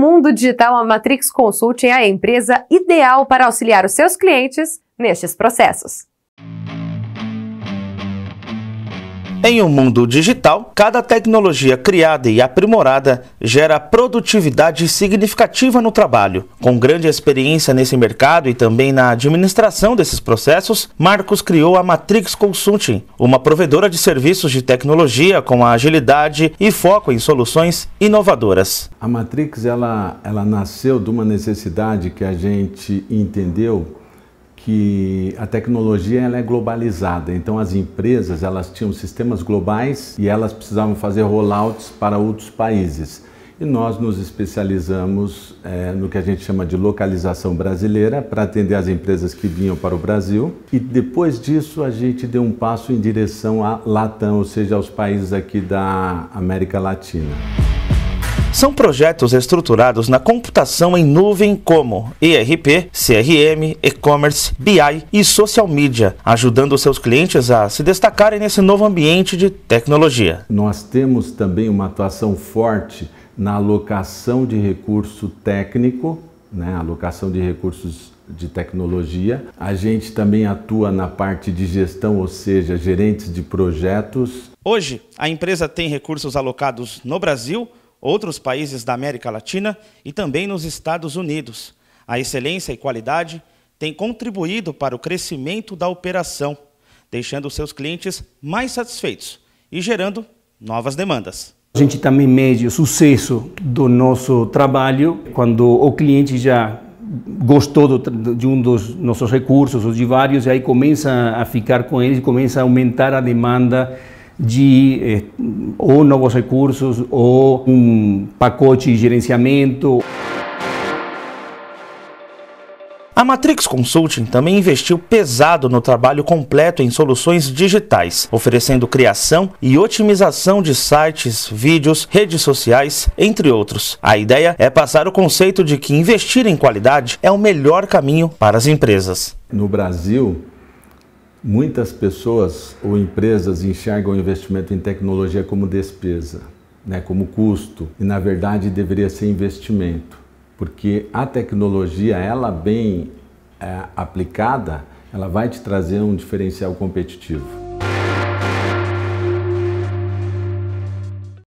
mundo digital, a Matrix Consulting é a empresa ideal para auxiliar os seus clientes nestes processos. Em um mundo digital, cada tecnologia criada e aprimorada gera produtividade significativa no trabalho. Com grande experiência nesse mercado e também na administração desses processos, Marcos criou a Matrix Consulting, uma provedora de serviços de tecnologia com agilidade e foco em soluções inovadoras. A Matrix ela, ela nasceu de uma necessidade que a gente entendeu que a tecnologia ela é globalizada. Então as empresas elas tinham sistemas globais e elas precisavam fazer rollouts para outros países. E nós nos especializamos é, no que a gente chama de localização brasileira para atender as empresas que vinham para o Brasil. E depois disso a gente deu um passo em direção à Latam, ou seja, aos países aqui da América Latina. São projetos estruturados na computação em nuvem como ERP, CRM, e-commerce, BI e social media, ajudando seus clientes a se destacarem nesse novo ambiente de tecnologia. Nós temos também uma atuação forte na alocação de recurso técnico, né, alocação de recursos de tecnologia. A gente também atua na parte de gestão, ou seja, gerentes de projetos. Hoje, a empresa tem recursos alocados no Brasil outros países da América Latina e também nos Estados Unidos. A excelência e qualidade têm contribuído para o crescimento da operação, deixando seus clientes mais satisfeitos e gerando novas demandas. A gente também mede o sucesso do nosso trabalho quando o cliente já gostou do, de um dos nossos recursos ou de vários, e aí começa a ficar com eles, começa a aumentar a demanda de eh, ou novos recursos ou um pacote de gerenciamento. A Matrix Consulting também investiu pesado no trabalho completo em soluções digitais, oferecendo criação e otimização de sites, vídeos, redes sociais, entre outros. A ideia é passar o conceito de que investir em qualidade é o melhor caminho para as empresas. No Brasil, Muitas pessoas ou empresas enxergam o investimento em tecnologia como despesa, né, como custo, e na verdade deveria ser investimento, porque a tecnologia, ela bem é, aplicada, ela vai te trazer um diferencial competitivo.